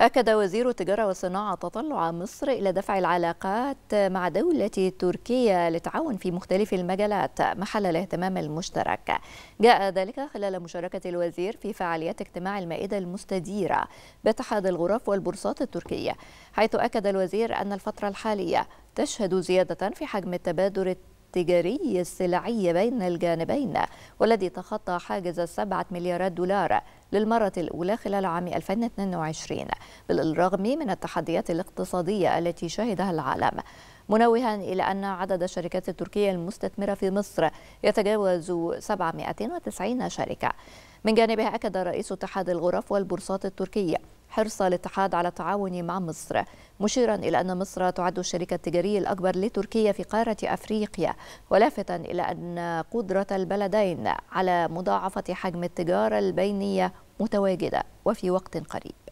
أكد وزير التجارة والصناعة تطلع مصر إلى دفع العلاقات مع دولة تركيا للتعاون في مختلف المجالات محل الاهتمام المشترك جاء ذلك خلال مشاركة الوزير في فعاليات اجتماع المائدة المستديرة باتحاد الغرف والبورصات التركية حيث أكد الوزير أن الفترة الحالية تشهد زيادة في حجم التبادل التجاري السلعي بين الجانبين والذي تخطى حاجز 7 مليارات دولار للمرة الأولى خلال عام 2022 بالرغم من التحديات الاقتصادية التي شهدها العالم منوها إلى أن عدد الشركات التركية المستثمرة في مصر يتجاوز 790 شركة من جانبها أكد رئيس اتحاد الغرف والبورصات التركية حرص الاتحاد على التعاون مع مصر مشيرا إلى أن مصر تعد الشركة التجاريه الأكبر لتركيا في قارة أفريقيا ولافتا إلى أن قدرة البلدين على مضاعفة حجم التجارة البينية متواجدة وفي وقت قريب